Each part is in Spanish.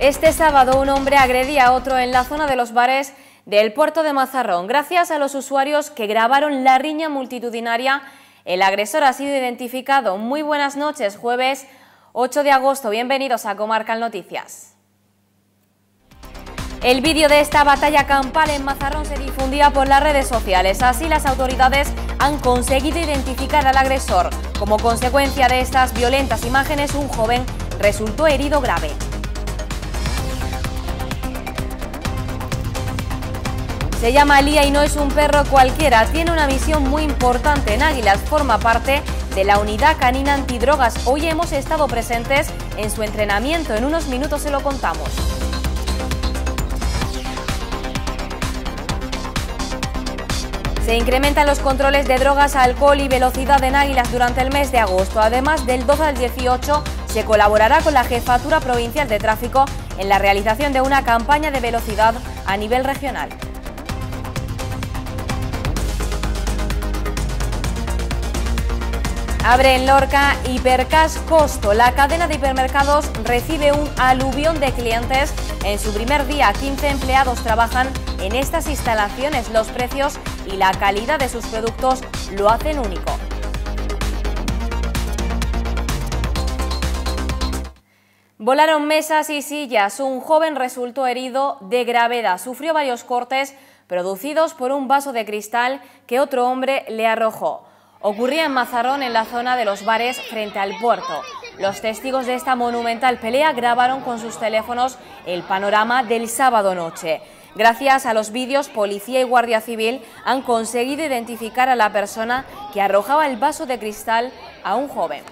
Este sábado un hombre agredía a otro en la zona de los bares del puerto de Mazarrón. Gracias a los usuarios que grabaron la riña multitudinaria, el agresor ha sido identificado. Muy buenas noches, jueves 8 de agosto. Bienvenidos a Comarcal Noticias. El vídeo de esta batalla campal en Mazarrón se difundía por las redes sociales. Así las autoridades han conseguido identificar al agresor. Como consecuencia de estas violentas imágenes, un joven resultó herido grave. Se llama Lía y no es un perro cualquiera. Tiene una misión muy importante en Águilas. Forma parte de la unidad canina antidrogas. Hoy hemos estado presentes en su entrenamiento. En unos minutos se lo contamos. Se incrementan los controles de drogas, alcohol y velocidad en Águilas durante el mes de agosto. Además, del 12 al 18 se colaborará con la Jefatura Provincial de Tráfico en la realización de una campaña de velocidad a nivel regional. Abre en Lorca Hipercash Costo. La cadena de hipermercados recibe un aluvión de clientes. En su primer día, 15 empleados trabajan en estas instalaciones. Los precios y la calidad de sus productos lo hacen único. Volaron mesas y sillas. Un joven resultó herido de gravedad. Sufrió varios cortes producidos por un vaso de cristal que otro hombre le arrojó ocurría en Mazarrón, en la zona de los bares frente al puerto. Los testigos de esta monumental pelea grabaron con sus teléfonos el panorama del sábado noche. Gracias a los vídeos, policía y guardia civil han conseguido identificar a la persona que arrojaba el vaso de cristal a un joven.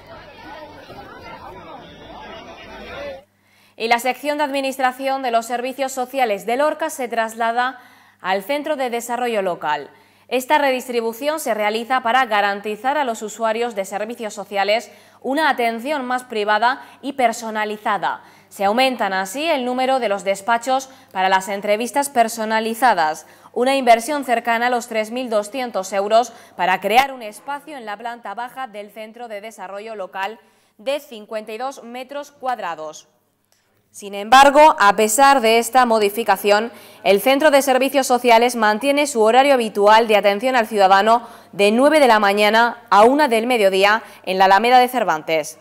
Y la sección de Administración de los Servicios Sociales de Lorca se traslada al Centro de Desarrollo Local. Esta redistribución se realiza para garantizar a los usuarios de servicios sociales una atención más privada y personalizada. Se aumentan así el número de los despachos para las entrevistas personalizadas, una inversión cercana a los 3.200 euros para crear un espacio en la planta baja del Centro de Desarrollo Local de 52 metros cuadrados. Sin embargo, a pesar de esta modificación, el Centro de Servicios Sociales mantiene su horario habitual de atención al ciudadano de 9 de la mañana a 1 del mediodía en la Alameda de Cervantes.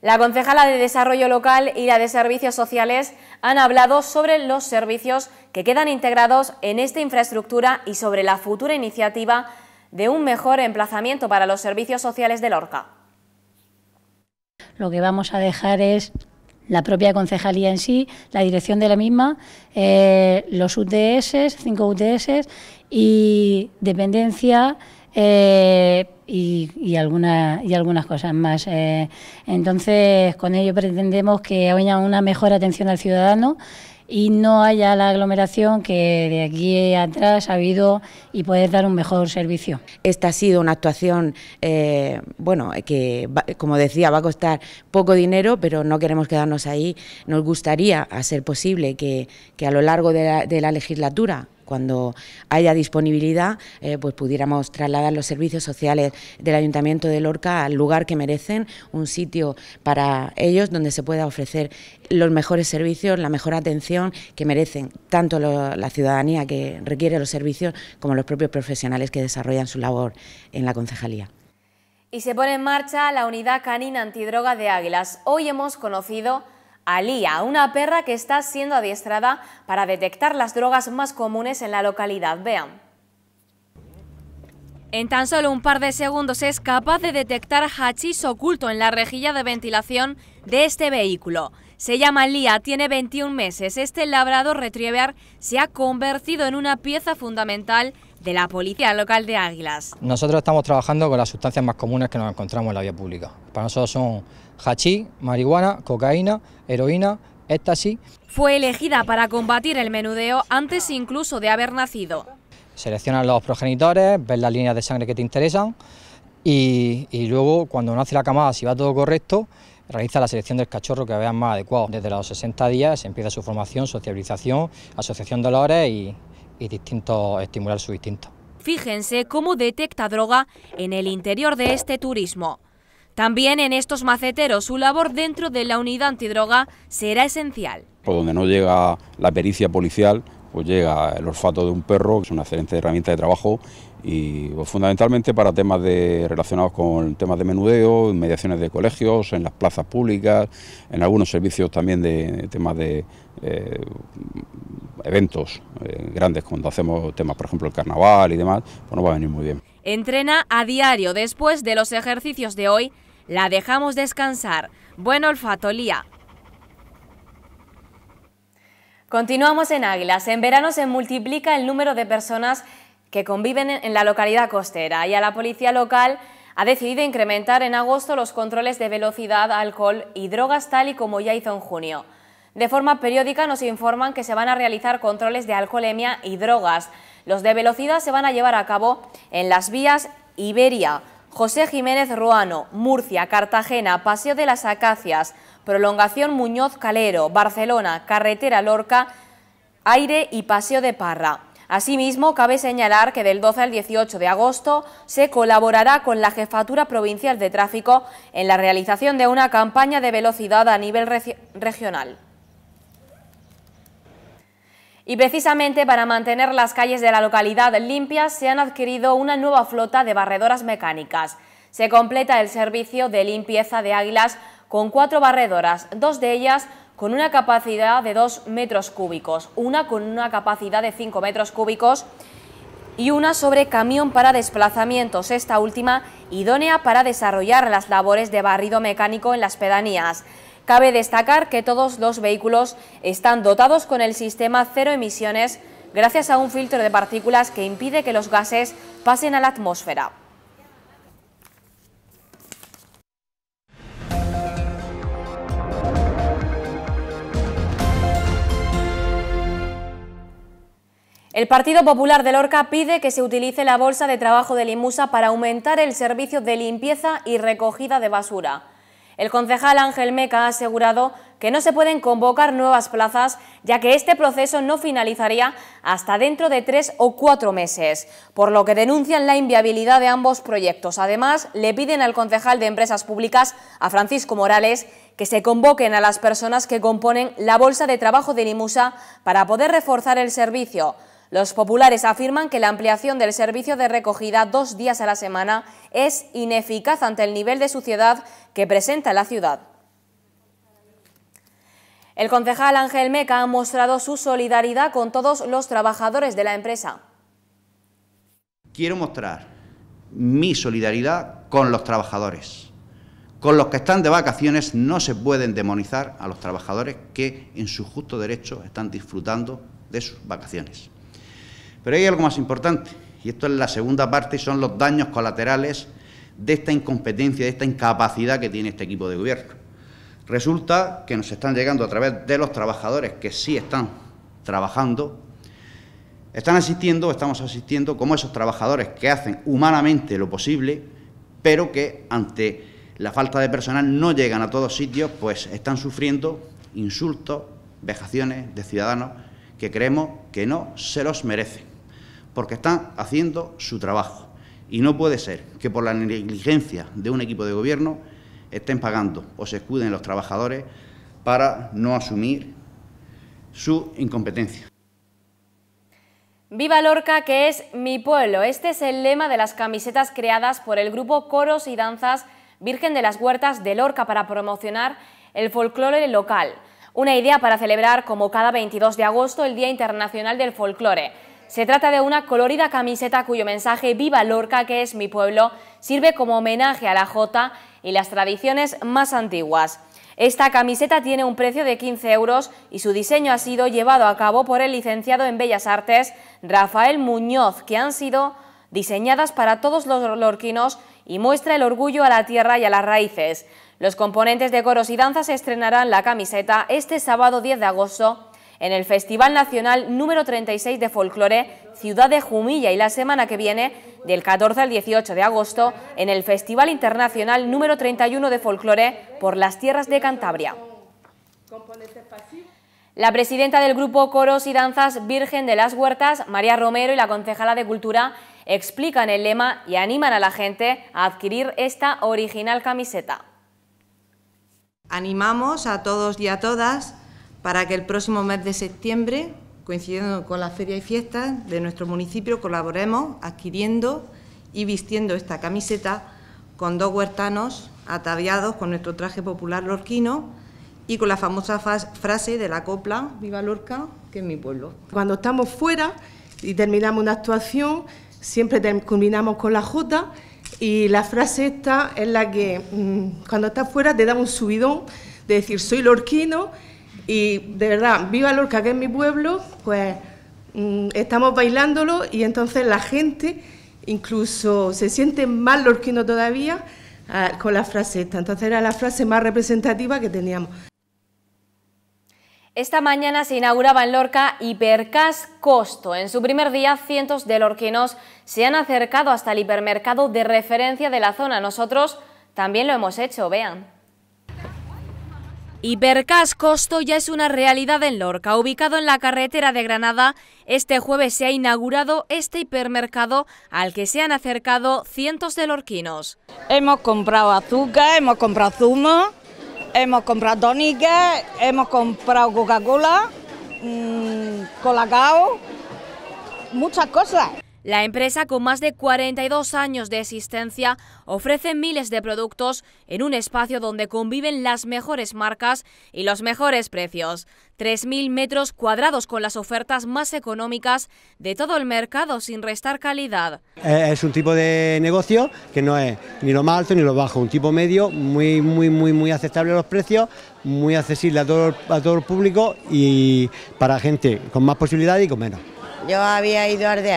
La concejala de Desarrollo Local y la de Servicios Sociales han hablado sobre los servicios que quedan integrados en esta infraestructura y sobre la futura iniciativa de un mejor emplazamiento para los servicios sociales de Lorca. Lo que vamos a dejar es la propia concejalía en sí, la dirección de la misma, eh, los UTS, cinco UTS y dependencia eh, y, y algunas cosas más. Eh. entonces, con ello pretendemos que haya una mejor atención al ciudadano y no haya la aglomeración que de aquí atrás ha habido y poder dar un mejor servicio. Esta ha sido una actuación, eh, bueno, que como decía, va a costar poco dinero, pero no queremos quedarnos ahí. Nos gustaría, a ser posible, que, que a lo largo de la, de la legislatura cuando haya disponibilidad, eh, pues pudiéramos trasladar los servicios sociales del Ayuntamiento de Lorca al lugar que merecen, un sitio para ellos donde se pueda ofrecer los mejores servicios, la mejor atención que merecen tanto la ciudadanía que requiere los servicios como los propios profesionales que desarrollan su labor en la concejalía. Y se pone en marcha la unidad canina antidroga de Águilas. Hoy hemos conocido Alía, una perra que está siendo adiestrada para detectar las drogas más comunes en la localidad. Vean. En tan solo un par de segundos es capaz de detectar hachís oculto en la rejilla de ventilación de este vehículo. Se llama Alía, tiene 21 meses. Este labrador retriever se ha convertido en una pieza fundamental de la policía local de Águilas. Nosotros estamos trabajando con las sustancias más comunes que nos encontramos en la vía pública. Para nosotros son ...hachí, marihuana, cocaína, heroína, éxtasis. Fue elegida para combatir el menudeo antes incluso de haber nacido. ...seleccionan los progenitores, ves las líneas de sangre que te interesan y, luego cuando nace la camada, si va todo correcto, realiza la selección del cachorro que veas más adecuado. Desde los 60 días se empieza su formación, sociabilización, asociación de olores y, distintos, estimular su instinto. Fíjense cómo detecta droga en el interior de este turismo. También en estos maceteros su labor dentro de la unidad antidroga será esencial. Por donde no llega la pericia policial, pues llega el olfato de un perro, que es una excelente herramienta de trabajo y pues, fundamentalmente para temas de, relacionados con temas de menudeo, mediaciones de colegios, en las plazas públicas, en algunos servicios también de temas de eh, eventos eh, grandes, cuando hacemos temas, por ejemplo, el carnaval y demás, pues nos va a venir muy bien. Entrena a diario después de los ejercicios de hoy la dejamos descansar. Buen olfato, Lía. Continuamos en Águilas. En verano se multiplica el número de personas que conviven en la localidad costera y a la policía local ha decidido incrementar en agosto los controles de velocidad, alcohol y drogas tal y como ya hizo en junio. De forma periódica nos informan que se van a realizar controles de alcoholemia y drogas. Los de velocidad se van a llevar a cabo en las vías Iberia, José Jiménez Ruano, Murcia, Cartagena, Paseo de las Acacias, Prolongación Muñoz Calero, Barcelona, Carretera Lorca, Aire y Paseo de Parra. Asimismo, cabe señalar que del 12 al 18 de agosto se colaborará con la Jefatura Provincial de Tráfico en la realización de una campaña de velocidad a nivel regional. Y precisamente para mantener las calles de la localidad limpias se han adquirido una nueva flota de barredoras mecánicas. Se completa el servicio de limpieza de águilas con cuatro barredoras, dos de ellas con una capacidad de 2 metros cúbicos, una con una capacidad de 5 metros cúbicos y una sobre camión para desplazamientos, esta última idónea para desarrollar las labores de barrido mecánico en las pedanías. Cabe destacar que todos los vehículos están dotados con el sistema cero emisiones gracias a un filtro de partículas que impide que los gases pasen a la atmósfera. El Partido Popular de Lorca pide que se utilice la bolsa de trabajo de Limusa para aumentar el servicio de limpieza y recogida de basura. El concejal Ángel Meca ha asegurado que no se pueden convocar nuevas plazas, ya que este proceso no finalizaría hasta dentro de tres o cuatro meses, por lo que denuncian la inviabilidad de ambos proyectos. Además, le piden al concejal de Empresas Públicas, a Francisco Morales, que se convoquen a las personas que componen la Bolsa de Trabajo de Limusa para poder reforzar el servicio. Los populares afirman que la ampliación del servicio de recogida dos días a la semana es ineficaz ante el nivel de suciedad que presenta la ciudad. El concejal Ángel Meca ha mostrado su solidaridad con todos los trabajadores de la empresa. Quiero mostrar mi solidaridad con los trabajadores. Con los que están de vacaciones no se pueden demonizar a los trabajadores que en su justo derecho están disfrutando de sus vacaciones. Pero hay algo más importante, y esto es la segunda parte, son los daños colaterales de esta incompetencia, de esta incapacidad que tiene este equipo de gobierno. Resulta que nos están llegando a través de los trabajadores que sí están trabajando, están asistiendo, estamos asistiendo como esos trabajadores que hacen humanamente lo posible, pero que ante la falta de personal no llegan a todos sitios, pues están sufriendo insultos, vejaciones de ciudadanos que creemos que no se los merecen porque están haciendo su trabajo. Y no puede ser que por la negligencia de un equipo de gobierno estén pagando o se escuden los trabajadores para no asumir su incompetencia. Viva Lorca, que es mi pueblo. Este es el lema de las camisetas creadas por el grupo Coros y Danzas Virgen de las Huertas de Lorca para promocionar el folclore local. Una idea para celebrar, como cada 22 de agosto, el Día Internacional del Folclore. Se trata de una colorida camiseta cuyo mensaje Viva Lorca, que es mi pueblo, sirve como homenaje a la Jota y las tradiciones más antiguas. Esta camiseta tiene un precio de 15 euros y su diseño ha sido llevado a cabo por el licenciado en Bellas Artes Rafael Muñoz, que han sido diseñadas para todos los lorquinos y muestra el orgullo a la tierra y a las raíces. Los componentes de coros y danzas estrenarán la camiseta este sábado 10 de agosto en el Festival Nacional número 36 de Folclore Ciudad de Jumilla y la semana que viene, del 14 al 18 de agosto, en el Festival Internacional número 31 de Folclore por las tierras de Cantabria. La presidenta del grupo Coros y Danzas Virgen de las Huertas, María Romero, y la concejala de Cultura explican el lema y animan a la gente a adquirir esta original camiseta. Animamos a todos y a todas para que el próximo mes de septiembre, coincidiendo con las ferias y fiestas de nuestro municipio, colaboremos adquiriendo y vistiendo esta camiseta con dos huertanos ataviados con nuestro traje popular lorquino y con la famosa frase de la copla Viva Lorca, que es mi pueblo. Cuando estamos fuera y terminamos una actuación, siempre culminamos con la jota y la frase esta es la que mm, cuando estás fuera te da un subidón de decir soy lorquino y de verdad, viva Lorca, que es mi pueblo, pues mm, estamos bailándolo y entonces la gente incluso se siente más lorquino todavía ah, con la frase esta. Entonces era la frase más representativa que teníamos. Esta mañana se inauguraba en Lorca Hipercas Costo. En su primer día, cientos de lorquinos se han acercado hasta el hipermercado de referencia de la zona. Nosotros también lo hemos hecho, vean. Hipercas Costo ya es una realidad en Lorca. Ubicado en la carretera de Granada, este jueves se ha inaugurado este hipermercado al que se han acercado cientos de lorquinos. Hemos comprado azúcar, hemos comprado zumo, hemos comprado tónica, hemos comprado Coca-Cola, mmm, colacao, muchas cosas. La empresa, con más de 42 años de existencia, ofrece miles de productos en un espacio donde conviven las mejores marcas y los mejores precios. 3.000 metros cuadrados con las ofertas más económicas de todo el mercado sin restar calidad. Eh, es un tipo de negocio que no es ni lo más alto ni lo bajo, un tipo medio, muy, muy, muy, muy aceptable a los precios, muy accesible a todo, el público y para gente con más posibilidad y con menos. Yo había ido a Arde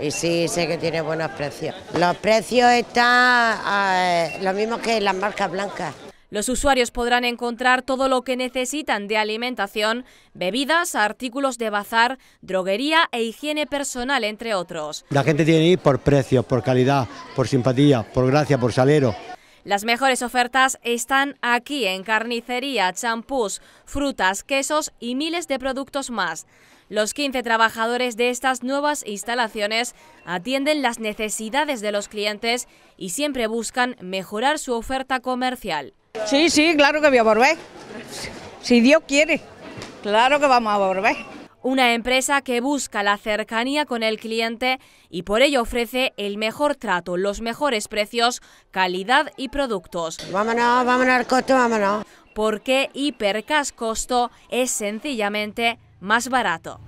y sí sé que tiene buenos precios. Los precios están eh, ...lo mismo que las marcas blancas. Los usuarios podrán encontrar todo lo que necesitan de alimentación, bebidas, artículos de bazar, droguería e higiene personal, entre otros. La gente tiene que ir por precios, por calidad, por simpatía, por gracia, por salero. Las mejores ofertas están aquí en carnicería, champús, frutas, quesos y miles de productos más. Los 15 trabajadores de estas nuevas instalaciones atienden las necesidades de los clientes y siempre buscan mejorar su oferta comercial. Sí, sí, claro que voy a volver. Si Dios quiere, claro que vamos a volver. Una empresa que busca la cercanía con el cliente y por ello ofrece el mejor trato, los mejores precios, calidad y productos. Vámonos, vámonos al costo, vámonos. Porque Hipercas Costo es sencillamente más barato.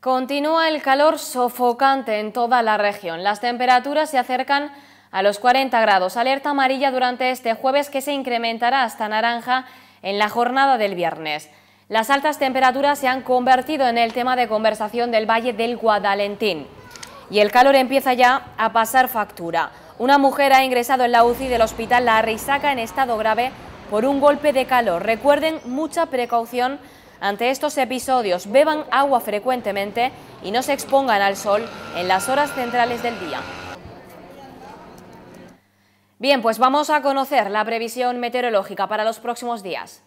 Continúa el calor sofocante en toda la región. Las temperaturas se acercan a los 40 grados. Alerta amarilla durante este jueves que se incrementará hasta naranja en la jornada del viernes. Las altas temperaturas se han convertido en el tema de conversación del Valle del Guadalentín. Y el calor empieza ya a pasar factura. Una mujer ha ingresado en la UCI del hospital La Risaca en estado grave por un golpe de calor. Recuerden mucha precaución ante estos episodios. Beban agua frecuentemente y no se expongan al sol en las horas centrales del día. Bien, pues vamos a conocer la previsión meteorológica para los próximos días.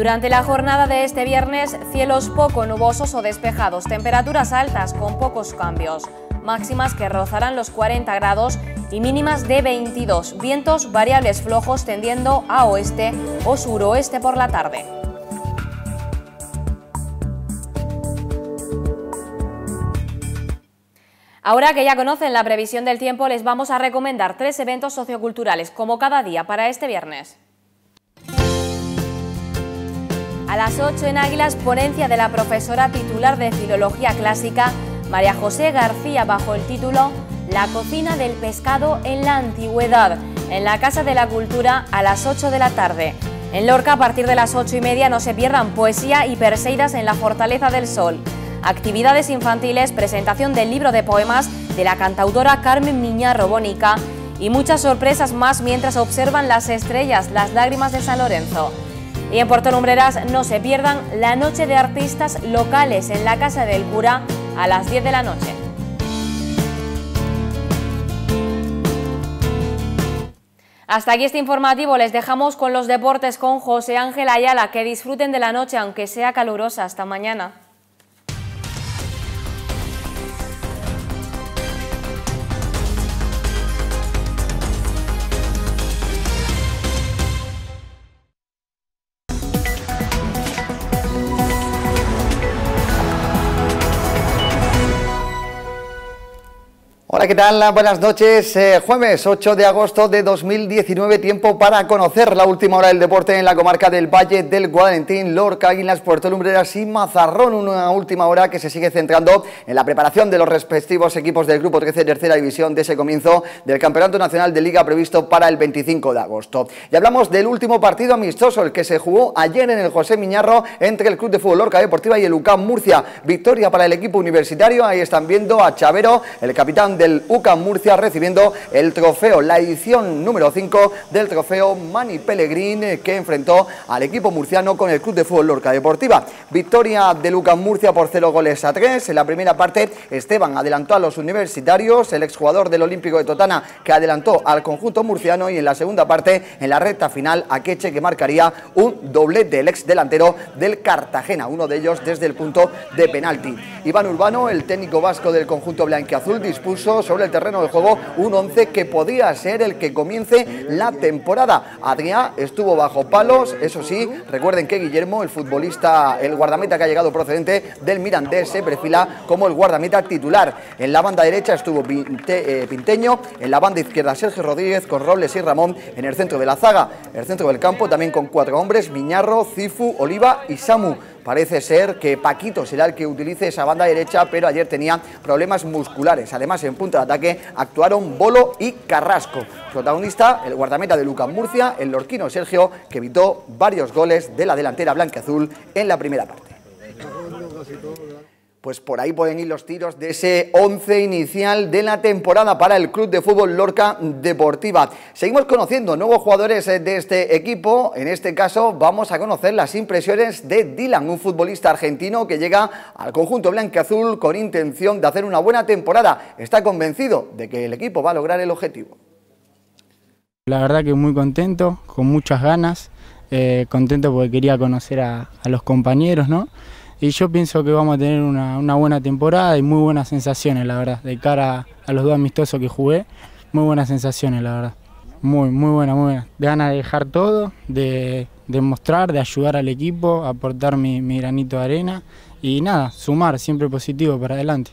Durante la jornada de este viernes, cielos poco nubosos o despejados, temperaturas altas con pocos cambios, máximas que rozarán los 40 grados y mínimas de 22, vientos variables flojos tendiendo a oeste o suroeste por la tarde. Ahora que ya conocen la previsión del tiempo, les vamos a recomendar tres eventos socioculturales, como cada día para este viernes. A las 8 en Águilas, ponencia de la profesora titular de Filología Clásica, María José García, bajo el título La cocina del pescado en la antigüedad, en la Casa de la Cultura a las 8 de la tarde. En Lorca, a partir de las 8 y media, no se pierdan poesía y perseidas en la Fortaleza del Sol. Actividades infantiles, presentación del libro de poemas de la cantautora Carmen Niña Robónica y muchas sorpresas más mientras observan las estrellas, las lágrimas de San Lorenzo. Y en Puerto Lumbreras no se pierdan la noche de artistas locales en la Casa del Cura a las 10 de la noche. Hasta aquí este informativo, les dejamos con los deportes con José Ángel Ayala, que disfruten de la noche aunque sea calurosa. Hasta mañana. ¿qué tal? Buenas noches. Eh, jueves 8 de agosto de 2019, tiempo para conocer la última hora del deporte en la comarca del Valle del Guadalentín, Lorca, Águilas, Puerto Lumbreras y Mazarrón. Una última hora que se sigue centrando en la preparación de los respectivos equipos del Grupo 13 Tercera División de ese comienzo del Campeonato Nacional de Liga previsto para el 25 de agosto. Y hablamos del último partido amistoso, el que se jugó ayer en el José Miñarro entre el Club de Fútbol Lorca Deportiva y el UCAM Murcia. Victoria para el equipo universitario. Ahí están viendo a Chavero, el capitán del UCAM Murcia recibiendo el trofeo, la edición número 5 del trofeo Mani Pellegrin que enfrentó al equipo murciano con el Club de Fútbol Lorca Deportiva. Victoria de UCAM Murcia por 0 goles a 3. En la primera parte Esteban adelantó a los universitarios, el exjugador del Olímpico de Totana que adelantó al conjunto murciano y en la segunda parte en la recta final a Queche que marcaría un doblete del ex delantero del Cartagena, uno de ellos desde el punto de penalti. Iván Urbano, el técnico vasco del conjunto blanquiazul, dispuso sobre el terreno del juego un 11 que podría ser el que comience la temporada. Adrián estuvo bajo palos, eso sí, recuerden que Guillermo, el futbolista, el guardameta que ha llegado procedente del Mirandés, se perfila como el guardameta titular. En la banda derecha estuvo eh, Pinteño, en la banda izquierda Sergio Rodríguez con Robles y Ramón en el centro de la zaga, el centro del campo también con cuatro hombres, Miñarro, Cifu, Oliva y Samu. Parece ser que Paquito será el que utilice esa banda derecha, pero ayer tenía problemas musculares. Además, en ataque actuaron Bolo y Carrasco. Protagonista, el guardameta de Lucas Murcia, el lorquino Sergio, que evitó varios goles de la delantera blanca azul en la primera parte pues por ahí pueden ir los tiros de ese 11 inicial de la temporada para el Club de Fútbol Lorca Deportiva. Seguimos conociendo nuevos jugadores eh, de este equipo, en este caso vamos a conocer las impresiones de Dylan, un futbolista argentino que llega al conjunto blanqueazul con intención de hacer una buena temporada. Está convencido de que el equipo va a lograr el objetivo. La verdad que muy contento, con muchas ganas, eh, contento porque quería conocer a, a los compañeros, ¿no? y yo pienso que vamos a tener una, buena temporada y muy buenas sensaciones, la verdad, de cara a, los dos amistosos que jugué, muy buenas sensaciones, la verdad. Muy, muy buena, muy buena. De ganas de dejar todo, de, de mostrar, de ayudar al equipo, aportar mi granito de arena y nada, sumar, siempre positivo para adelante.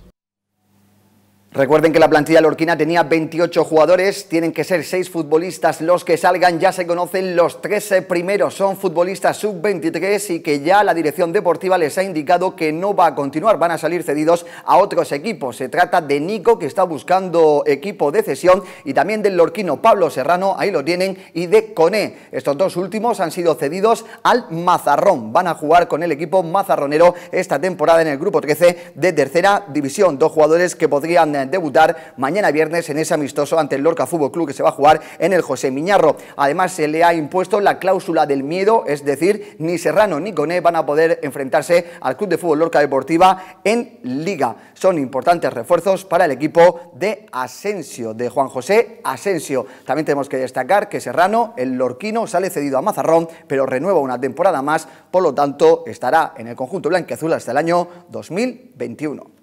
Recuerden que la plantilla lorquina tenía 28 jugadores, tienen que ser 6 futbolistas los que salgan, ya se conocen los 13 primeros, son futbolistas sub-23 y que ya la dirección deportiva les ha indicado que no va a continuar, van a salir cedidos a otros equipos. Se trata de Nico, que está buscando equipo de cesión, y también del lorquino Pablo Serrano, ahí lo tienen, y de Cone, Estos dos últimos han sido cedidos al Mazarrón, van a jugar con el equipo mazarronero esta temporada en el Grupo 13 de Tercera División, dos jugadores que podrían eh, debutar mañana viernes en ese amistoso ante el Lorca Fútbol Club que se va a jugar en el José Miñarro. Además, se le ha impuesto la cláusula del miedo, es decir, ni Serrano ni Coné van a poder enfrentarse al Club de Fútbol Lorca Deportiva en Liga. Son importantes refuerzos para el equipo de Asensio, de Juan José Asensio. También tenemos que destacar que Serrano, el lorquino, sale cedido a Mazarrón, pero renueva una temporada más, por lo tanto estará en el conjunto blanqueazul hasta el año 2021.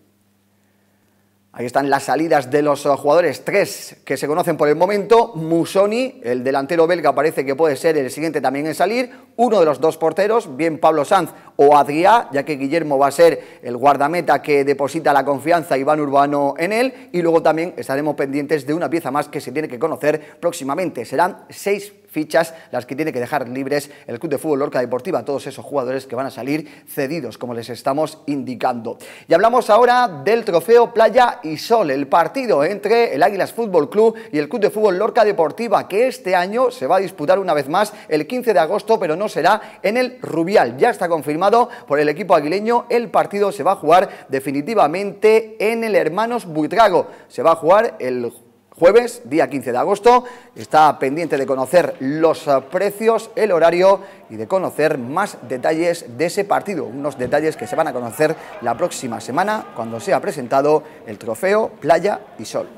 Ahí están las salidas de los eh, jugadores, tres que se conocen por el momento. Musoni, el delantero belga, parece que puede ser el siguiente también en salir. Uno de los dos porteros, bien Pablo Sanz o Adrià, ya que Guillermo va a ser el guardameta que deposita la confianza Iván Urbano en él. Y luego también estaremos pendientes de una pieza más que se tiene que conocer próximamente. Serán seis fichas las que tiene que dejar libres el Club de Fútbol Lorca Deportiva, todos esos jugadores que van a salir cedidos, como les estamos indicando. Y hablamos ahora del trofeo Playa y Sol, el partido entre el Águilas Fútbol Club y el Club de Fútbol Lorca Deportiva, que este año se va a disputar una vez más el 15 de agosto, pero no será en el Rubial. Ya está confirmado por el equipo aguileño, el partido se va a jugar definitivamente en el Hermanos Buitrago. Se va a jugar el jueves, día 15 de agosto. Está pendiente de conocer los eh, precios, el horario y de conocer más detalles de ese partido. Unos detalles que se van a conocer la próxima semana cuando sea presentado el trofeo Playa y Sol.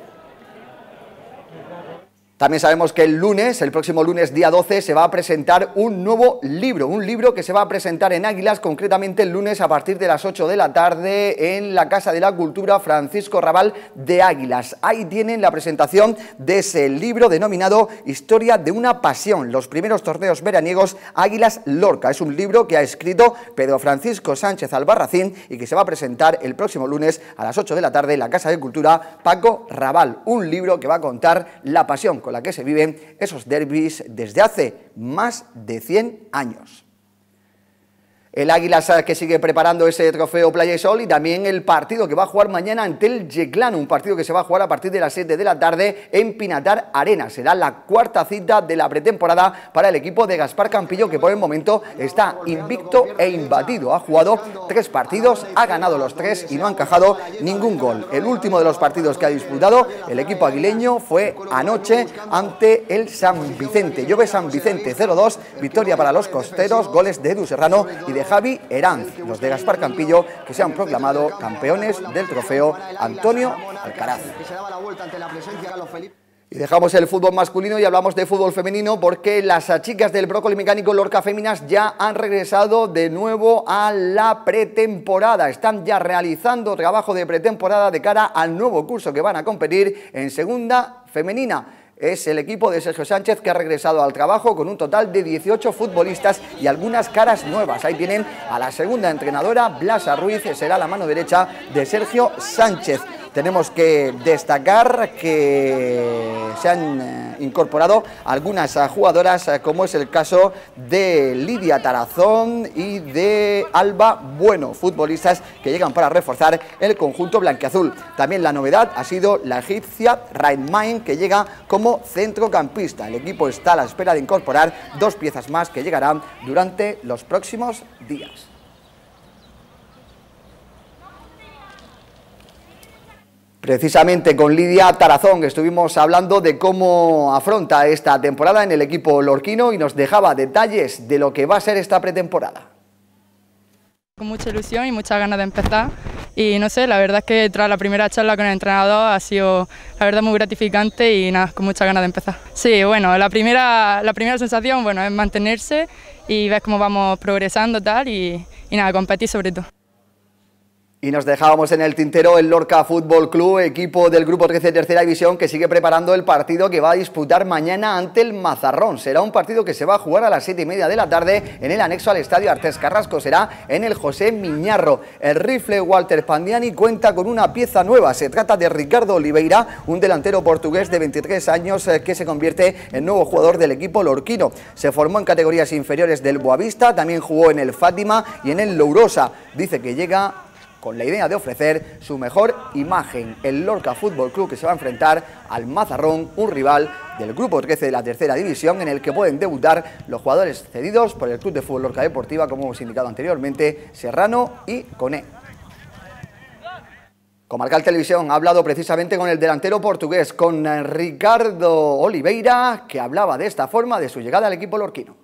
También sabemos que el lunes, el próximo lunes día 12, se va a presentar un nuevo libro, un libro que se va a presentar en Águilas, concretamente el lunes a partir de las 8 de la tarde en la Casa de la Cultura Francisco Raval de Águilas. Ahí tienen la presentación de ese libro denominado Historia de una pasión, los primeros torneos veraniegos Águilas Lorca. Es un libro que ha escrito Pedro Francisco Sánchez Albarracín y que se va a presentar el próximo lunes a las 8 de la tarde en la Casa de Cultura Paco Raval, un libro que va a contar la pasión con la que se viven esos derbis desde hace más de 100 años el Águila que sigue preparando ese trofeo Playa y Sol y también el partido que va a jugar mañana ante el Yeclán, un partido que se va a jugar a partir de las 7 de la tarde en Pinatar Arena. Será la cuarta cita de la pretemporada para el equipo de Gaspar Campillo que por el momento está invicto e imbatido. Ha jugado tres partidos, ha ganado los tres y no ha encajado ningún gol. El último de los partidos que ha disputado el equipo aguileño fue anoche ante el San Vicente. Llove San Vicente 0-2, victoria para los costeros, goles de Edu Serrano y de Javi Herán, los de Gaspar Campillo, que se han proclamado campeones del trofeo Antonio Alcaraz. Y dejamos el fútbol masculino y hablamos de fútbol femenino porque las chicas del brócoli mecánico Lorca Féminas ya han regresado de nuevo a la pretemporada. Están ya realizando trabajo de pretemporada de cara al nuevo curso que van a competir en segunda femenina es el equipo de Sergio Sánchez que ha regresado al trabajo con un total de 18 futbolistas y algunas caras nuevas. Ahí tienen a la segunda entrenadora, Blasa Ruiz, será la mano derecha de Sergio Sánchez tenemos que destacar que se han eh, incorporado algunas eh, jugadoras, eh, como es el caso de Lidia Tarazón y de Alba Bueno, futbolistas que llegan para reforzar el conjunto blanqueazul. También la novedad ha sido la egipcia Rainmain, que llega como centrocampista. El equipo está a la espera de incorporar dos piezas más que llegarán durante los próximos días. Precisamente con Lidia Tarazón estuvimos hablando de cómo afronta esta temporada en el equipo lorquino y nos dejaba detalles de lo que va a ser esta pretemporada. Con mucha ilusión y muchas ganas de empezar y no sé, la verdad es que tras la primera charla con el entrenador ha sido la verdad muy gratificante y nada, con muchas ganas de empezar. Sí, bueno, la primera, la primera sensación bueno, es mantenerse y ver cómo vamos progresando tal y, y nada, competir sobre todo. Y nos dejábamos en el tintero el Lorca Fútbol Club, equipo del Grupo 13 Tercera División, que sigue preparando el partido que va a disputar mañana ante el Mazarrón. Será un partido que se va a jugar a las 7 y media de la tarde en el anexo al Estadio Artes Carrasco. Será en el José Miñarro. El rifle Walter Pandiani cuenta con una pieza nueva. Se trata de Ricardo Oliveira, un delantero portugués de 23 años eh, que se convierte en nuevo jugador del equipo lorquino. Se formó en categorías inferiores del Boavista, también jugó en el Fátima y en el Lourosa. Dice que llega con la idea de ofrecer su mejor imagen. El Lorca Fútbol Club que se va a enfrentar al Mazarrón, un rival del grupo 13 de la tercera división en el que pueden debutar los jugadores cedidos por el Club de Fútbol Lorca Deportiva, como hemos indicado anteriormente, Serrano y Coné. Comarcal Televisión ha hablado precisamente con el delantero portugués, con Ricardo Oliveira, que hablaba de esta forma de su llegada al equipo lorquino.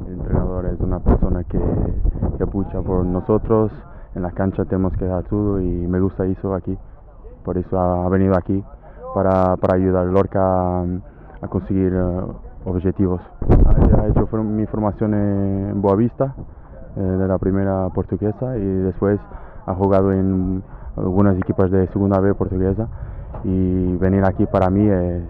El entrenador es una persona que, que pucha por nosotros, en la cancha tenemos que dar todo y me gusta eso aquí. Por eso ha venido aquí, para, para ayudar a Lorca a, conseguir eh, objetivos. Ha hecho mi formación en Boavista, eh, de la primera portuguesa, y después ha jugado en algunas equipas de segunda B portuguesa. Y venir aquí para mí es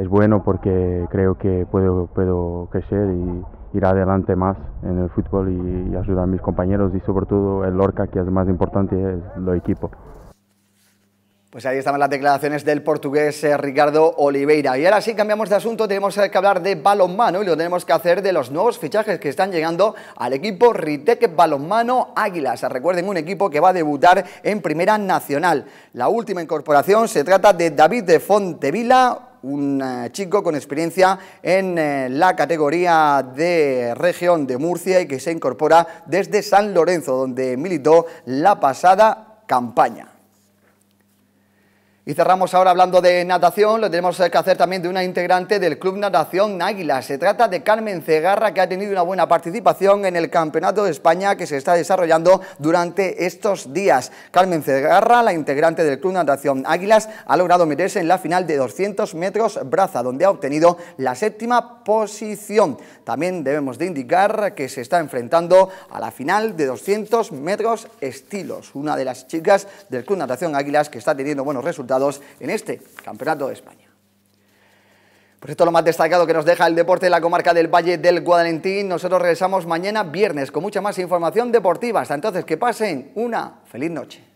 es, bueno porque creo que puedo, puedo crecer y ir adelante más en el fútbol y, ayudar a mis compañeros y sobre todo el Lorca, que es más importante, es lo equipo. Pues ahí están las declaraciones del portugués eh, Ricardo Oliveira. Y ahora sí cambiamos de asunto, tenemos que hablar de balonmano y lo tenemos que hacer de los nuevos fichajes que están llegando al equipo Ritec Balonmano Águilas. Recuerden, un equipo que va a debutar en Primera Nacional. La última incorporación se trata de David de Fontevila, un eh, chico con experiencia en eh, la categoría de región de Murcia y que se incorpora desde San Lorenzo, donde militó la pasada campaña. Y cerramos ahora hablando de natación, lo tenemos que hacer también de una integrante del Club Natación Águilas. Se trata de Carmen Cegarra, que ha tenido una buena participación en el Campeonato de España que se está desarrollando durante estos días. Carmen Cegarra, la integrante del Club Natación Águilas, ha logrado meterse en la final de 200 metros braza, donde ha obtenido la séptima posición. También debemos de indicar que se está enfrentando a la final de 200 metros estilos. Una de las chicas del Club Natación Águilas que está teniendo buenos resultados en este Campeonato de España. Pues esto es lo más destacado que nos deja el deporte de la comarca del Valle del Guadalentín. Nosotros regresamos mañana viernes con mucha más información deportiva. Hasta entonces, que pasen una feliz noche.